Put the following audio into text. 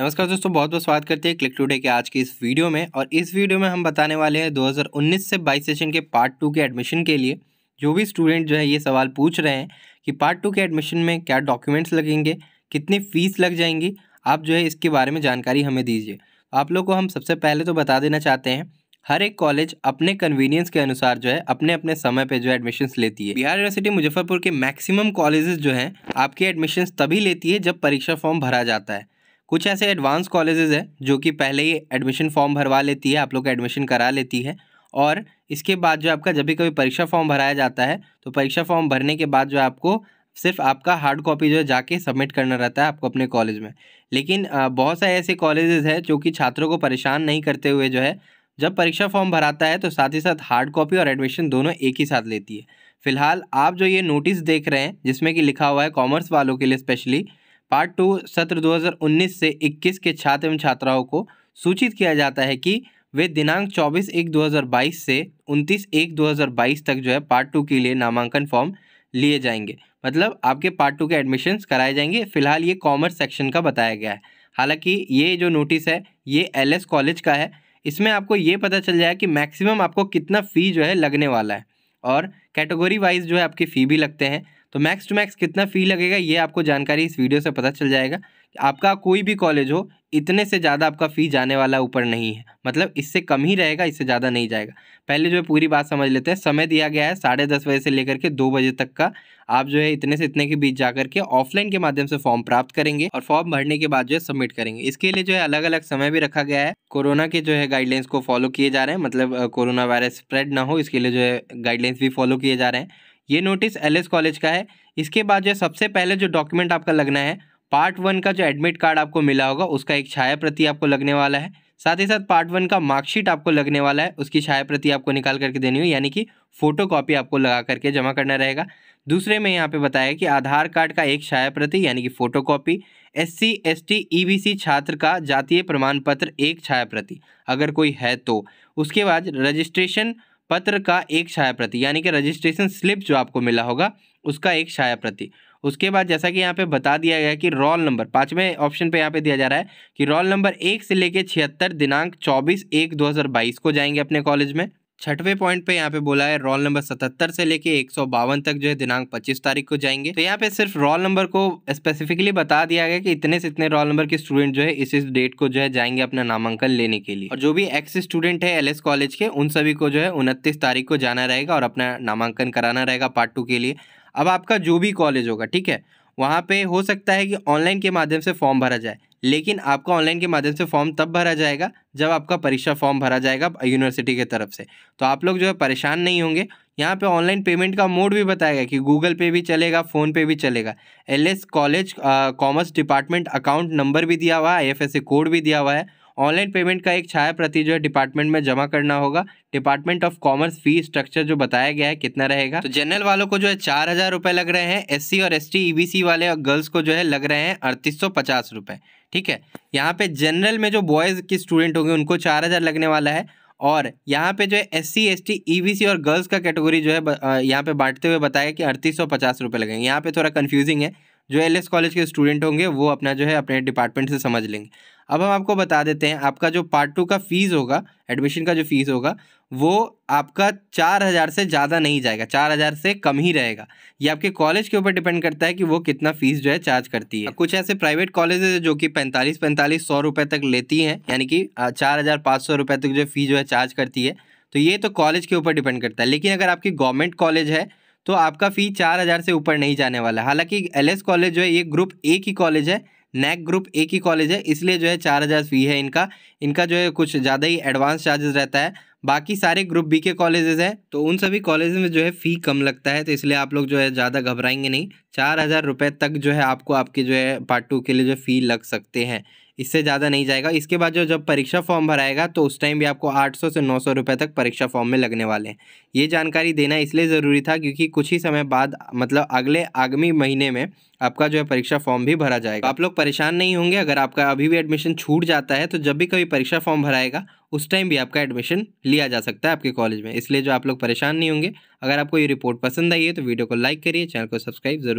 नमस्कार दोस्तों बहुत बहुत स्वागत करते हैं क्लिक टुडे के आज के इस वीडियो में और इस वीडियो में हम बताने वाले हैं 2019 से 22 सेशन के पार्ट टू के एडमिशन के लिए जो भी स्टूडेंट जो है ये सवाल पूछ रहे हैं कि पार्ट टू के एडमिशन में क्या डॉक्यूमेंट्स लगेंगे कितनी फ़ीस लग जाएंगी आप जो है इसके बारे में जानकारी हमें दीजिए आप लोग को हम सबसे पहले तो बता देना चाहते हैं हर एक कॉलेज अपने कन्वीनियंस के अनुसार जो है अपने अपने समय पे जो है एडमिशन्स लेती है बिहार यूनिवर्सिटी मुजफ्फरपुर के मैक्सिमम कॉलेजेस जो हैं आपके एडमिशन्स तभी लेती है जब परीक्षा फॉर्म भरा जाता है कुछ ऐसे एडवांस कॉलेजेस हैं जो कि पहले ही एडमिशन फॉर्म भरवा लेती है आप लोग का एडमिशन करा लेती है और इसके बाद जो आपका जब भी कभी परीक्षा फॉर्म भराया जाता है तो परीक्षा फॉर्म भरने के बाद जो आपको सिर्फ आपका हार्ड कॉपी जो है जाके सबमिट करना रहता है आपको अपने कॉलेज में लेकिन बहुत सारे ऐसे कॉलेजेस हैं जो कि छात्रों को परेशान नहीं करते हुए जो है जब परीक्षा फॉर्म भराता है तो साथ ही साथ हार्ड कॉपी और एडमिशन दोनों एक ही साथ लेती है फिलहाल आप जो ये नोटिस देख रहे हैं जिसमें कि लिखा हुआ है कॉमर्स वालों के लिए स्पेशली पार्ट टू सत्र 2019 से 21 के छात्र एवं छात्राओं को सूचित किया जाता है कि वे दिनांक 24 एक 2022 से 29 एक 2022 तक जो है पार्ट टू के लिए नामांकन फॉर्म लिए जाएंगे मतलब आपके पार्ट टू के एडमिशन्स कराए जाएंगे फिलहाल ये कॉमर्स सेक्शन का बताया गया है हालांकि ये जो नोटिस है ये एल कॉलेज का है इसमें आपको ये पता चल जाए कि मैक्सिमम आपको कितना फ़ी जो है लगने वाला है और कैटेगरी वाइज जो है आपकी फ़ी भी लगते हैं तो मैक्स टू मैक्स कितना फ़ी लगेगा ये आपको जानकारी इस वीडियो से पता चल जाएगा कि आपका कोई भी कॉलेज हो इतने से ज़्यादा आपका फ़ी जाने वाला ऊपर नहीं है मतलब इससे कम ही रहेगा इससे ज़्यादा नहीं जाएगा पहले जो है पूरी बात समझ लेते हैं समय दिया गया है साढ़े दस बजे से लेकर के दो बजे तक का आप जो है इतने से इतने के बीच जा करके ऑफलाइन के माध्यम से फॉर्म प्राप्त करेंगे और फॉर्म भरने के बाद जो है सबमिट करेंगे इसके लिए जो है अलग अलग समय भी रखा गया है कोरोना के जो है गाइडलाइंस को फॉलो किए जा रहे हैं मतलब कोरोना वायरस स्प्रेड ना हो इसके लिए जो है गाइडलाइंस भी फॉलो किए जा रहे हैं ये नोटिस एल कॉलेज का है इसके बाद जो सबसे पहले जो डॉक्यूमेंट आपका लगना है पार्ट वन का जो एडमिट कार्ड आपको मिला होगा उसका एक छाया प्रति आपको लगने वाला है साथ ही साथ पार्ट वन का मार्कशीट आपको लगने वाला है उसकी छाया प्रति आपको निकाल करके देनी हो यानी कि फोटो कॉपी आपको लगा करके जमा करना रहेगा दूसरे में यहाँ पे बताया कि आधार कार्ड का एक छाया प्रति यानी कि photo copy S C S T E B C छात्र का जातीय प्रमाण पत्र एक छाया प्रति अगर कोई है तो उसके बाद रजिस्ट्रेशन पत्र का एक छाया प्रति यानी कि रजिस्ट्रेशन स्लिप जो आपको मिला होगा उसका एक छाया प्रति उसके बाद जैसा कि यहाँ पे बता दिया गया कि रोल नंबर पाँचवें ऑप्शन पे यहाँ पे दिया जा रहा है कि रोल नंबर एक से लेके छिहत्तर दिनांक चौबीस एक दो हज़ार बाईस को जाएंगे अपने कॉलेज में छठवें पॉइंट पे यहाँ पे बोला है रोल नंबर सतहत्तर से लेके एक तक जो है दिनांक पच्चीस तारीख को जाएंगे तो यहाँ पे सिर्फ रोल नंबर को स्पेसिफिकली बता दिया गया कि इतने से इतने रोल नंबर के स्टूडेंट जो है इस इस डेट को जो है जाएंगे अपना नामांकन लेने के लिए और जो भी एक्स स्टूडेंट है एल कॉलेज के उन सभी को जो है उनतीस तारीख को जाना रहेगा और अपना नामांकन कराना रहेगा पार्ट टू के लिए अब आपका जो भी कॉलेज होगा ठीक है वहाँ पे हो सकता है कि ऑनलाइन के माध्यम से फॉर्म भरा जाए लेकिन आपका ऑनलाइन के माध्यम से फॉर्म तब भरा जाएगा जब आपका परीक्षा फॉर्म भरा जाएगा यूनिवर्सिटी के तरफ से तो आप लोग जो है परेशान नहीं होंगे यहाँ पे ऑनलाइन पेमेंट का मोड भी बताया कि गूगल पे भी चलेगा फ़ोन पे भी चलेगा L S college commerce department account number भी दिया हुआ है आई कोड भी दिया हुआ है ऑनलाइन पेमेंट का एक छाया प्रति जो है डिपार्टमेंट में जमा करना होगा department of commerce fee structure जो बताया गया है कितना रहेगा तो जनरल वालों को जो है चार हजार रुपए लग रहे हैं एससी और एसटी ईबीसी वाले और गर्ल्स को जो है लग रहे हैं अड़तीस सौ पचास रुपए ठीक है यहाँ पे जनरल में जो बॉयज़ के स्टूडेंट होंगे उनको चार हज़ार लगने वाला है और यहाँ पे जो है S C S T E B C और गर्ल्स का कैटेगरी जो है यहाँ पे बांटते हुए बताया कि अड़तीस सौ पचास रुपये लगेंगे यहाँ पे थोड़ा कन्फ्यूजिंग है जो एल एस कॉलेज के स्टूडेंट होंगे वो अपना जो है अपने डिपार्टमेंट से समझ लेंगे अब हम आपको बता देते हैं आपका जो पार्ट टू का फ़ीस होगा एडमिशन का जो फ़ीस होगा वो आपका चार हज़ार से ज़्यादा नहीं जाएगा चार हज़ार से कम ही रहेगा ये आपके कॉलेज के ऊपर डिपेंड करता है कि वो कितना फ़ीस जो है चार्ज करती है कुछ ऐसे प्राइवेट कॉलेज है जो कि पैंतालीस पैंतालीस सौ रुपये तक लेती हैं यानी कि चार हज़ार पाँच सौ रुपये तक जो फ़ीस जो है चार्ज करती है तो ये तो कॉलेज के ऊपर डिपेंड करता है लेकिन अगर आपकी गवर्नमेंट कॉलेज है तो आपका फ़ी चार हज़ार से ऊपर नहीं जाने वाला हालांकि एल कॉलेज जो है ये ग्रुप ए की कॉलेज है नैक ग्रुप ए की कॉलेज है इसलिए जो है चार हज़ार फी है इनका इनका जो है कुछ ज़्यादा ही एडवांस चार्जेस रहता है बाकी सारे ग्रुप बी के कॉलेजेस हैं तो उन सभी कॉलेज में जो है फ़ी कम लगता है तो इसलिए आप लोग जो है ज़्यादा घबराएंगे नहीं चार हज़ार रुपये तक जो है आपको आपके जो है पार्ट टू के लिए जो फ़ी लग सकते हैं इससे ज़्यादा नहीं जाएगा इसके बाद जो जब परीक्षा फॉर्म भराएगा तो उस टाइम भी आपको 800 से 900 रुपए तक परीक्षा फॉर्म में लगने वाले हैं ये जानकारी देना इसलिए ज़रूरी था क्योंकि कुछ ही समय बाद मतलब अगले आगामी महीने में आपका जो है परीक्षा फॉर्म भी भरा जाएगा आप लोग परेशान नहीं होंगे अगर आपका अभी भी एडमिशन छूट जाता है तो जब भी कभी परीक्षा फॉर्म भराएगा उस टाइम भी आपका एडमिशन लिया जा सकता है आपके कॉलेज में इसलिए जो आप लोग परेशान नहीं होंगे अगर आपको ये रिपोर्ट पसंद आई है तो वीडियो को लाइक करिए चैनल को सब्सक्राइब जरूर